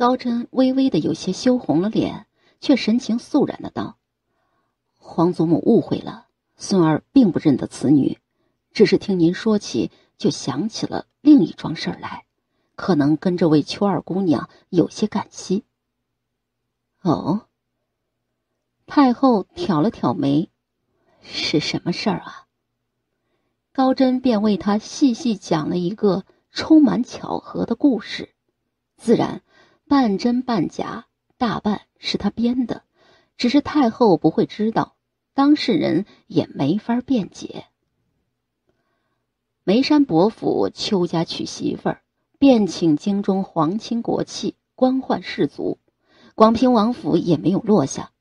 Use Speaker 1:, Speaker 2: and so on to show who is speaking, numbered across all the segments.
Speaker 1: 高真微微的有些羞红了脸，却神情肃然的道：“皇祖母误会了，孙儿并不认得此女，只是听您说起，就想起了另一桩事儿来，可能跟这位秋二姑娘有些干系。”哦。太后挑了挑眉：“是什么事儿啊？”高真便为他细细讲了一个充满巧合的故事，自然。半真半假，大半是他编的，只是太后不会知道，当事人也没法辩解。眉山伯府邱家娶媳妇儿，便请京中皇亲国戚、官宦士族；广平王府也没有落下，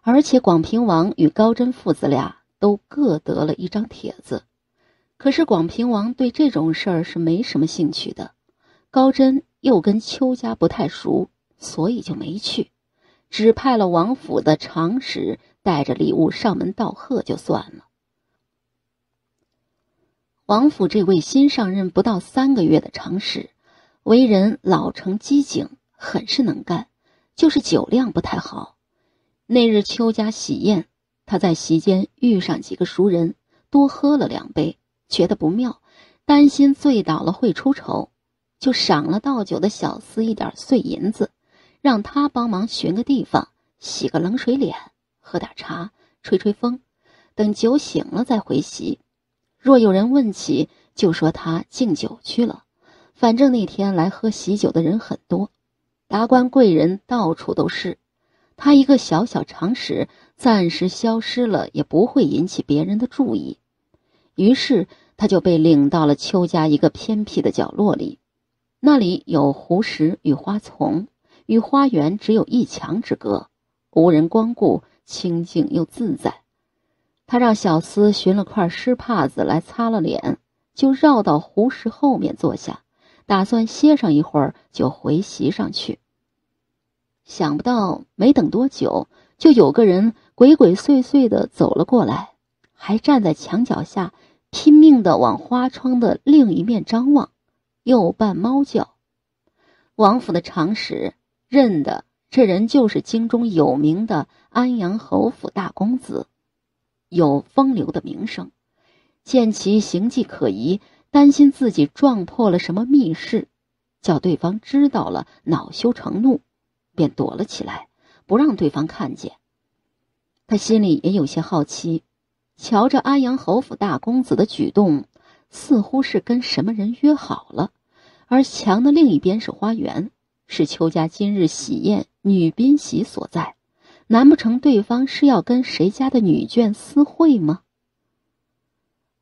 Speaker 1: 而且广平王与高真父子俩都各得了一张帖子。可是广平王对这种事儿是没什么兴趣的，高真。又跟邱家不太熟，所以就没去，只派了王府的常使带着礼物上门道贺就算了。王府这位新上任不到三个月的常使，为人老成机警，很是能干，就是酒量不太好。那日邱家喜宴，他在席间遇上几个熟人，多喝了两杯，觉得不妙，担心醉倒了会出丑。就赏了倒酒的小厮一点碎银子，让他帮忙寻个地方洗个冷水脸，喝点茶，吹吹风，等酒醒了再回席。若有人问起，就说他敬酒去了。反正那天来喝喜酒的人很多，达官贵人到处都是，他一个小小常识暂时消失了，也不会引起别人的注意。于是他就被领到了邱家一个偏僻的角落里。那里有湖石与花丛，与花园只有一墙之隔，无人光顾，清静又自在。他让小厮寻了块湿帕子来擦了脸，就绕到湖石后面坐下，打算歇上一会儿就回席上去。想不到没等多久，就有个人鬼鬼祟祟的走了过来，还站在墙脚下，拼命的往花窗的另一面张望。又扮猫叫，王府的常史认得这人就是京中有名的安阳侯府大公子，有风流的名声。见其形迹可疑，担心自己撞破了什么密事，叫对方知道了，恼羞成怒，便躲了起来，不让对方看见。他心里也有些好奇，瞧着安阳侯府大公子的举动。似乎是跟什么人约好了，而墙的另一边是花园，是邱家今日喜宴女宾席所在。难不成对方是要跟谁家的女眷私会吗？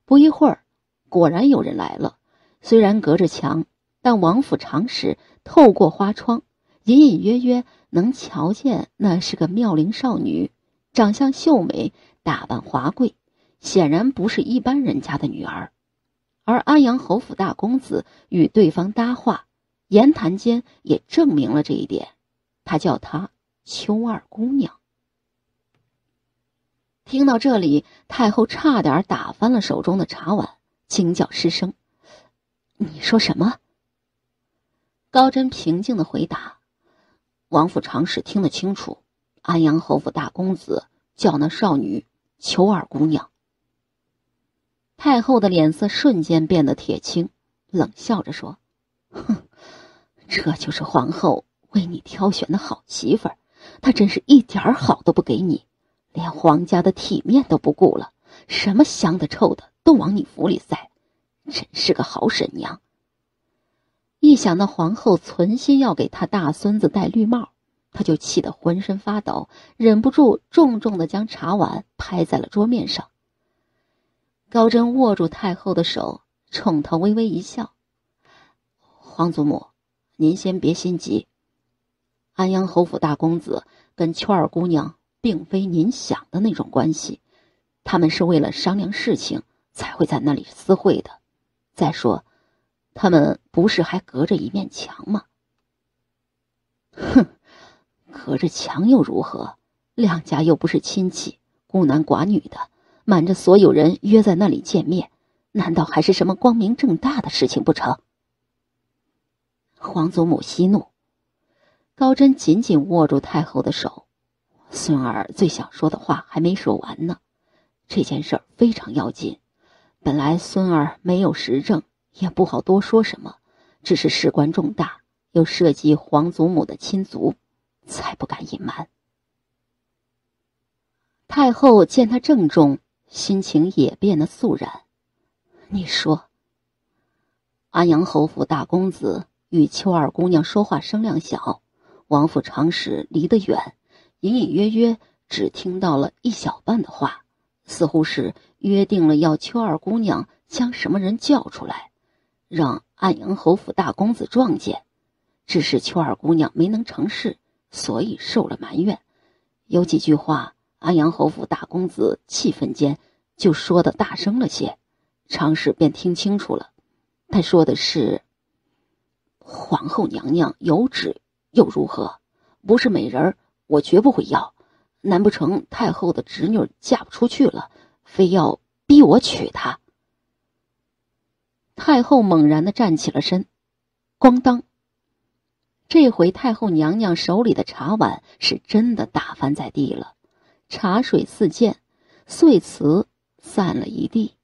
Speaker 1: 不一会儿，果然有人来了。虽然隔着墙，但王府长识透过花窗，隐隐约约能瞧见，那是个妙龄少女，长相秀美，打扮华贵，显然不是一般人家的女儿。而安阳侯府大公子与对方搭话，言谈间也证明了这一点。他叫她秋二姑娘。听到这里，太后差点打翻了手中的茶碗，惊叫失声：“你说什么？”高真平静的回答：“王府长史听得清楚，安阳侯府大公子叫那少女秋二姑娘。”太后的脸色瞬间变得铁青，冷笑着说：“哼，这就是皇后为你挑选的好媳妇儿，她真是一点儿好都不给你，连皇家的体面都不顾了，什么香的臭的都往你府里塞，真是个好婶娘。”一想到皇后存心要给他大孙子戴绿帽，他就气得浑身发抖，忍不住重重的将茶碗拍在了桌面上。高真握住太后的手，冲她微微一笑：“皇祖母，您先别心急。安阳侯府大公子跟秋儿姑娘，并非您想的那种关系，他们是为了商量事情才会在那里私会的。再说，他们不是还隔着一面墙吗？”哼，隔着墙又如何？两家又不是亲戚，孤男寡女的。瞒着所有人约在那里见面，难道还是什么光明正大的事情不成？皇祖母息怒，高真紧紧握住太后的手，孙儿最想说的话还没说完呢。这件事儿非常要紧，本来孙儿没有实证，也不好多说什么，只是事关重大，又涉及皇祖母的亲族，才不敢隐瞒。太后见他郑重。心情也变得肃然。你说，安阳侯府大公子与秋二姑娘说话声量小，王府长史离得远，隐隐约约只听到了一小半的话，似乎是约定了要秋二姑娘将什么人叫出来，让安阳侯府大公子撞见，只是秋二姑娘没能成事，所以受了埋怨，有几句话。安阳侯府大公子气愤间就说的大声了些，常氏便听清楚了。他说的是：“皇后娘娘有旨又如何？不是美人儿，我绝不会要。难不成太后的侄女嫁不出去了，非要逼我娶她？”太后猛然的站起了身，咣当！这回太后娘娘手里的茶碗是真的打翻在地了。茶水四溅，碎瓷散了一地。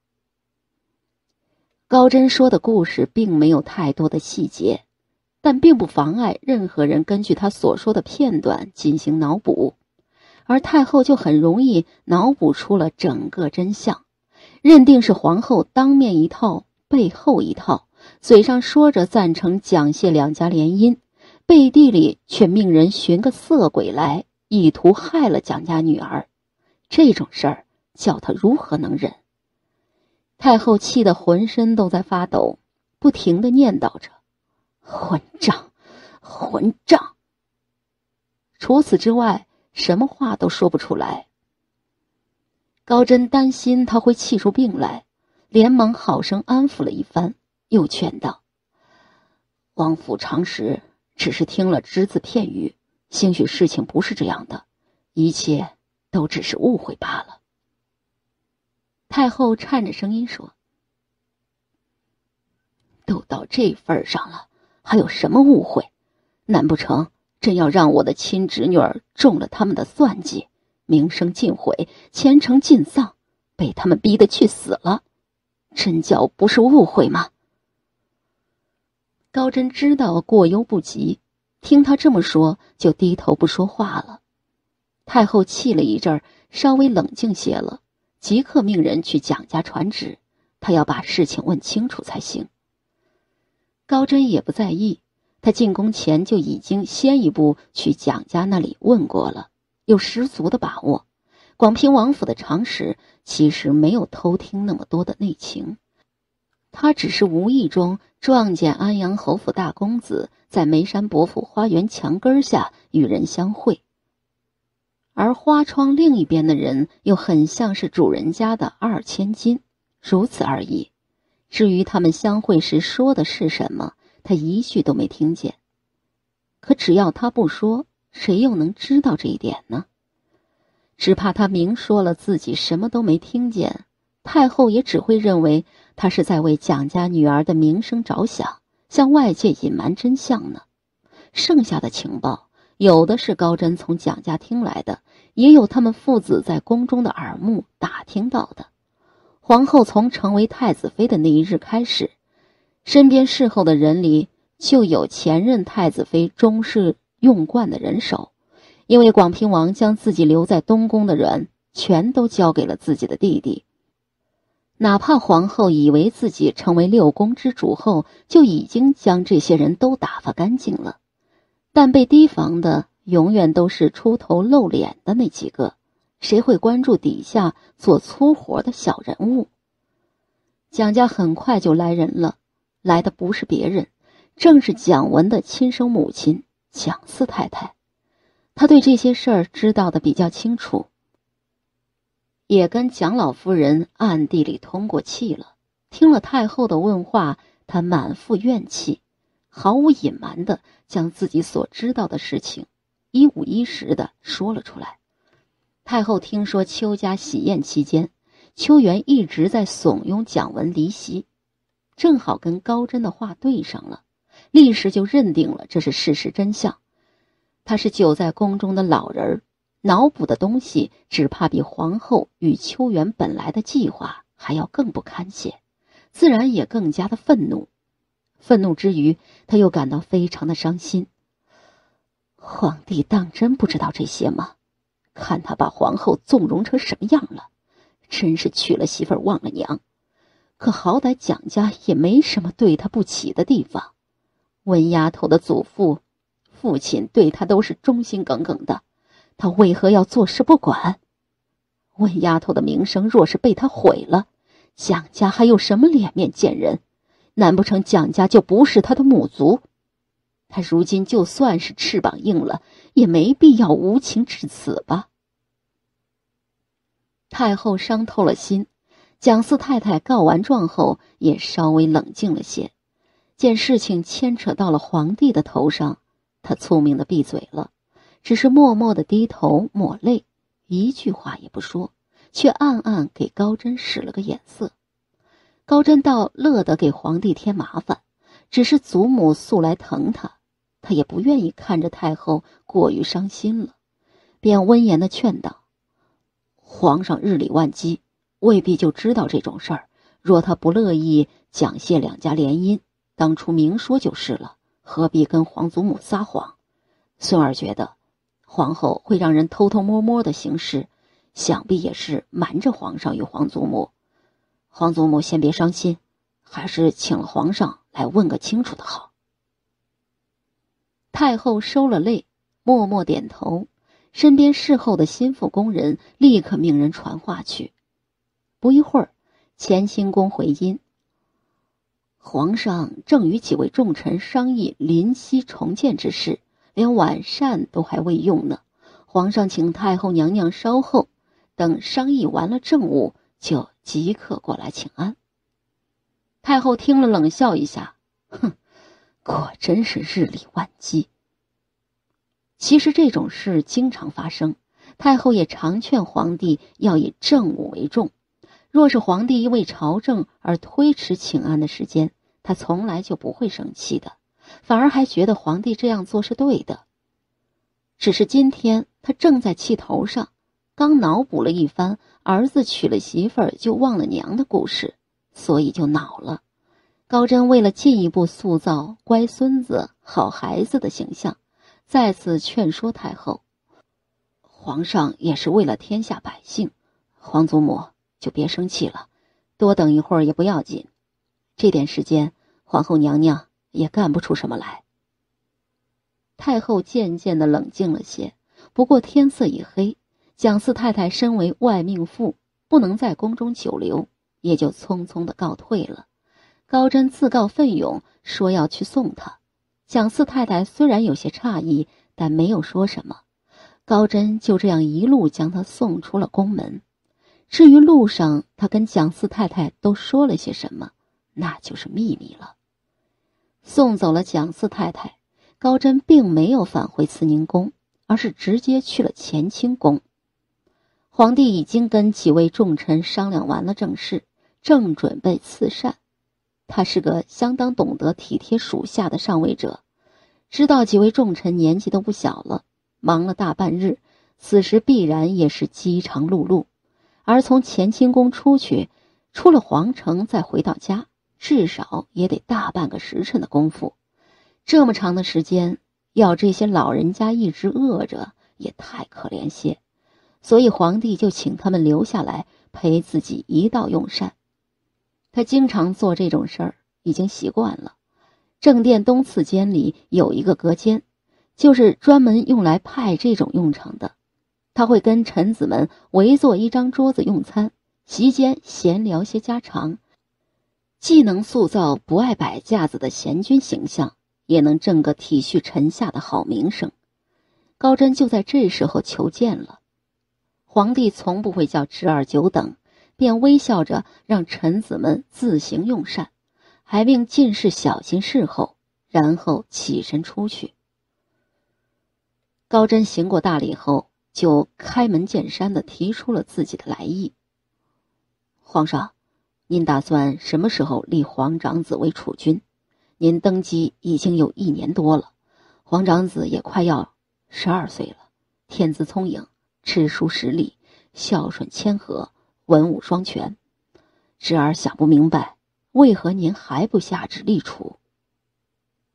Speaker 1: 高真说的故事并没有太多的细节，但并不妨碍任何人根据他所说的片段进行脑补，而太后就很容易脑补出了整个真相，认定是皇后当面一套背后一套，嘴上说着赞成蒋谢两家联姻，背地里却命人寻个色鬼来。意图害了蒋家女儿，这种事儿叫他如何能忍？太后气得浑身都在发抖，不停的念叨着：“混账，混账！”除此之外，什么话都说不出来。高真担心他会气出病来，连忙好生安抚了一番，又劝道：“王府常识只是听了只字片语。”兴许事情不是这样的，一切都只是误会罢了。太后颤着声音说：“都到这份上了，还有什么误会？难不成真要让我的亲侄女儿中了他们的算计，名声尽毁，前程尽丧，被他们逼得去死了，真叫不是误会吗？”高真知道过犹不及。听他这么说，就低头不说话了。太后气了一阵儿，稍微冷静些了，即刻命人去蒋家传旨，他要把事情问清楚才行。高真也不在意，他进宫前就已经先一步去蒋家那里问过了，有十足的把握。广平王府的常识其实没有偷听那么多的内情，他只是无意中撞见安阳侯府大公子。在梅山伯府花园墙根下与人相会，而花窗另一边的人又很像是主人家的二千金，如此而已。至于他们相会时说的是什么，他一句都没听见。可只要他不说，谁又能知道这一点呢？只怕他明说了自己什么都没听见，太后也只会认为他是在为蒋家女儿的名声着想。向外界隐瞒真相呢？剩下的情报，有的是高真从蒋家听来的，也有他们父子在宫中的耳目打听到的。皇后从成为太子妃的那一日开始，身边侍候的人里就有前任太子妃中式用惯的人手，因为广平王将自己留在东宫的人全都交给了自己的弟弟。哪怕皇后以为自己成为六宫之主后就已经将这些人都打发干净了，但被提防的永远都是出头露脸的那几个，谁会关注底下做粗活的小人物？蒋家很快就来人了，来的不是别人，正是蒋文的亲生母亲蒋四太太，他对这些事儿知道的比较清楚。也跟蒋老夫人暗地里通过气了。听了太后的问话，她满腹怨气，毫无隐瞒的将自己所知道的事情一五一十的说了出来。太后听说邱家喜宴期间，秋元一直在怂恿蒋文离席，正好跟高真的话对上了，立时就认定了这是事实真相。他是久在宫中的老人儿。脑补的东西，只怕比皇后与秋元本来的计划还要更不堪些，自然也更加的愤怒。愤怒之余，他又感到非常的伤心。皇帝当真不知道这些吗？看他把皇后纵容成什么样了，真是娶了媳妇忘了娘。可好歹蒋家也没什么对他不起的地方，温丫头的祖父、父亲对他都是忠心耿耿的。他为何要坐视不管？问丫头的名声若是被他毁了，蒋家还有什么脸面见人？难不成蒋家就不是他的母族？他如今就算是翅膀硬了，也没必要无情至此吧。太后伤透了心，蒋四太太告完状后也稍微冷静了些，见事情牵扯到了皇帝的头上，她聪明的闭嘴了。只是默默的低头抹泪，一句话也不说，却暗暗给高真使了个眼色。高真倒乐得给皇帝添麻烦，只是祖母素来疼他，他也不愿意看着太后过于伤心了，便温言的劝道：‘皇上日理万机，未必就知道这种事儿。若他不乐意讲谢两家联姻，当初明说就是了，何必跟皇祖母撒谎？’孙儿觉得。”皇后会让人偷偷摸摸的行事，想必也是瞒着皇上与皇祖母。皇祖母先别伤心，还是请了皇上来问个清楚的好。太后收了泪，默默点头。身边侍候的心腹宫人立刻命人传话去。不一会儿，乾清宫回音：皇上正与几位重臣商议临西重建之事。连晚膳都还未用呢，皇上请太后娘娘稍后，等商议完了政务，就即刻过来请安。太后听了冷笑一下，哼，果真是日理万机。其实这种事经常发生，太后也常劝皇帝要以政务为重。若是皇帝因为朝政而推迟请安的时间，他从来就不会生气的。反而还觉得皇帝这样做是对的。只是今天他正在气头上，刚脑补了一番儿子娶了媳妇儿就忘了娘的故事，所以就恼了。高真为了进一步塑造乖孙子、好孩子的形象，再次劝说太后：“皇上也是为了天下百姓，皇祖母就别生气了，多等一会儿也不要紧。这点时间，皇后娘娘。”也干不出什么来。太后渐渐的冷静了些，不过天色已黑，蒋四太太身为外命妇，不能在宫中久留，也就匆匆的告退了。高真自告奋勇说要去送她。蒋四太太虽然有些诧异，但没有说什么。高真就这样一路将她送出了宫门。至于路上他跟蒋四太太都说了些什么，那就是秘密了。送走了蒋四太太，高真并没有返回慈宁宫，而是直接去了乾清宫。皇帝已经跟几位重臣商量完了正事，正准备赐膳。他是个相当懂得体贴属下的上位者，知道几位重臣年纪都不小了，忙了大半日，此时必然也是饥肠辘辘。而从乾清宫出去，出了皇城，再回到家。至少也得大半个时辰的功夫，这么长的时间，要这些老人家一直饿着也太可怜些。所以皇帝就请他们留下来陪自己一道用膳。他经常做这种事儿，已经习惯了。正殿东次间里有一个隔间，就是专门用来派这种用场的。他会跟臣子们围坐一张桌子用餐，席间闲聊些家常。既能塑造不爱摆架子的贤君形象，也能挣个体恤臣下的好名声。高真就在这时候求见了，皇帝从不会叫侄儿久等，便微笑着让臣子们自行用膳，还命进士小心侍候，然后起身出去。高真行过大礼后，就开门见山的提出了自己的来意。皇上。您打算什么时候立皇长子为储君？您登基已经有一年多了，皇长子也快要十二岁了，天资聪颖，知书识礼，孝顺谦和，文武双全。侄儿想不明白，为何您还不下旨立储？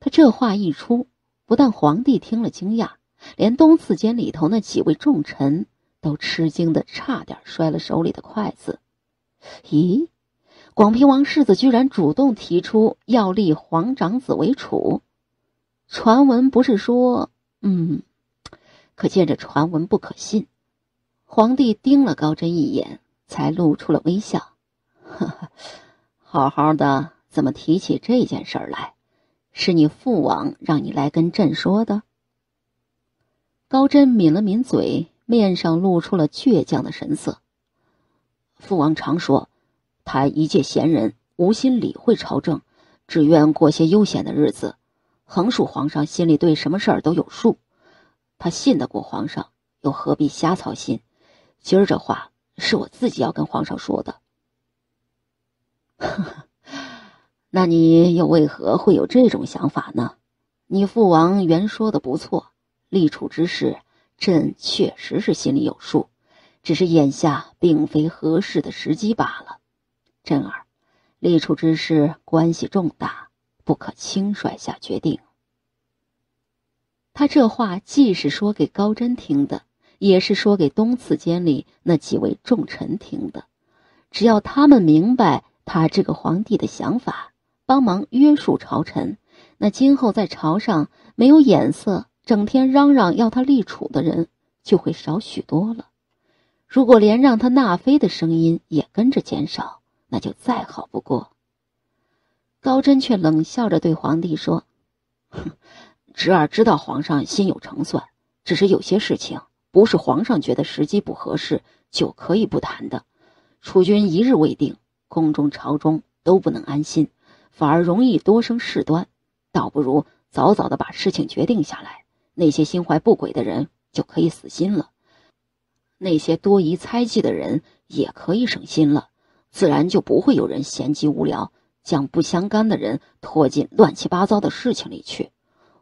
Speaker 1: 他这话一出，不但皇帝听了惊讶，连东次间里头那几位重臣都吃惊的差点摔了手里的筷子。咦？广平王世子居然主动提出要立皇长子为储，传闻不是说……嗯，可见这传闻不可信。皇帝盯了高真一眼，才露出了微笑：“呵呵，好好的，怎么提起这件事儿来？是你父王让你来跟朕说的？”高真抿了抿嘴，面上露出了倔强的神色。父王常说。他一介闲人，无心理会朝政，只愿过些悠闲的日子。横竖皇上心里对什么事儿都有数，他信得过皇上，又何必瞎操心？今儿这话是我自己要跟皇上说的。呵呵，那你又为何会有这种想法呢？你父王原说的不错，立储之事，朕确实是心里有数，只是眼下并非合适的时机罢了。真儿，立储之事关系重大，不可轻率下决定。他这话既是说给高真听的，也是说给东次监里那几位重臣听的。只要他们明白他这个皇帝的想法，帮忙约束朝臣，那今后在朝上没有眼色、整天嚷嚷要他立储的人就会少许多了。如果连让他纳妃的声音也跟着减少。那就再好不过。高真却冷笑着对皇帝说：“哼，侄儿知道皇上心有成算，只是有些事情不是皇上觉得时机不合适就可以不谈的。储君一日未定，宫中朝中都不能安心，反而容易多生事端。倒不如早早的把事情决定下来，那些心怀不轨的人就可以死心了，那些多疑猜忌的人也可以省心了。”自然就不会有人闲极无聊，将不相干的人拖进乱七八糟的事情里去。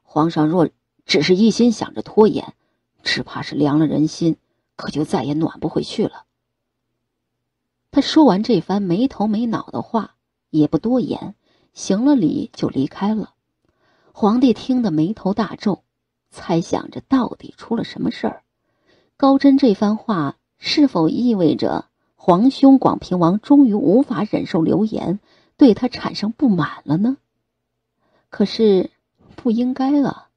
Speaker 1: 皇上若只是一心想着拖延，只怕是凉了人心，可就再也暖不回去了。他说完这番没头没脑的话，也不多言，行了礼就离开了。皇帝听得眉头大皱，猜想着到底出了什么事儿。高真这番话是否意味着？皇兄广平王终于无法忍受流言，对他产生不满了呢。可是不应该啊，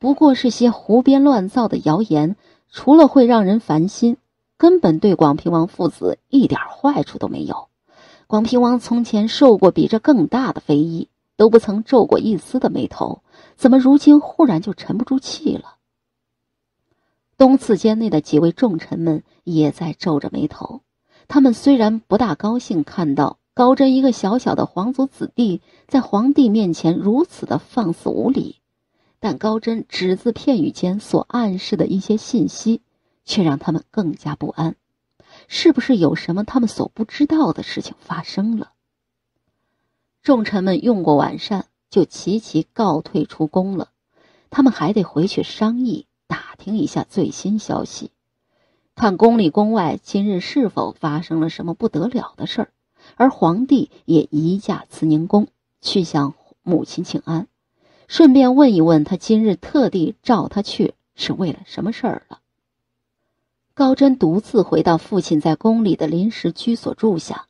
Speaker 1: 不过是些胡编乱造的谣言，除了会让人烦心，根本对广平王父子一点坏处都没有。广平王从前受过比这更大的非议，都不曾皱过一丝的眉头，怎么如今忽然就沉不住气了？东次间内的几位重臣们也在皱着眉头。他们虽然不大高兴看到高真一个小小的皇族子弟在皇帝面前如此的放肆无礼，但高真只字片语间所暗示的一些信息，却让他们更加不安。是不是有什么他们所不知道的事情发生了？众臣们用过晚膳，就齐齐告退出宫了。他们还得回去商议、打听一下最新消息。看宫里宫外今日是否发生了什么不得了的事儿，而皇帝也移驾慈宁宫去向母亲请安，顺便问一问他今日特地召他去是为了什么事儿了。高真独自回到父亲在宫里的临时居所住下，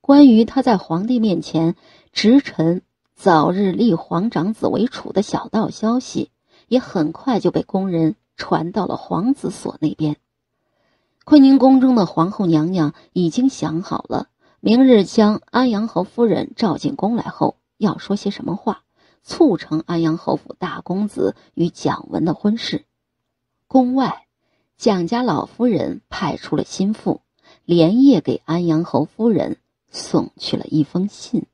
Speaker 1: 关于他在皇帝面前执臣早日立皇长子为储的小道消息，也很快就被宫人传到了皇子所那边。坤宁宫中的皇后娘娘已经想好了，明日将安阳侯夫人召进宫来后，要说些什么话，促成安阳侯府大公子与蒋文的婚事。宫外，蒋家老夫人派出了心腹，连夜给安阳侯夫人送去了一封信。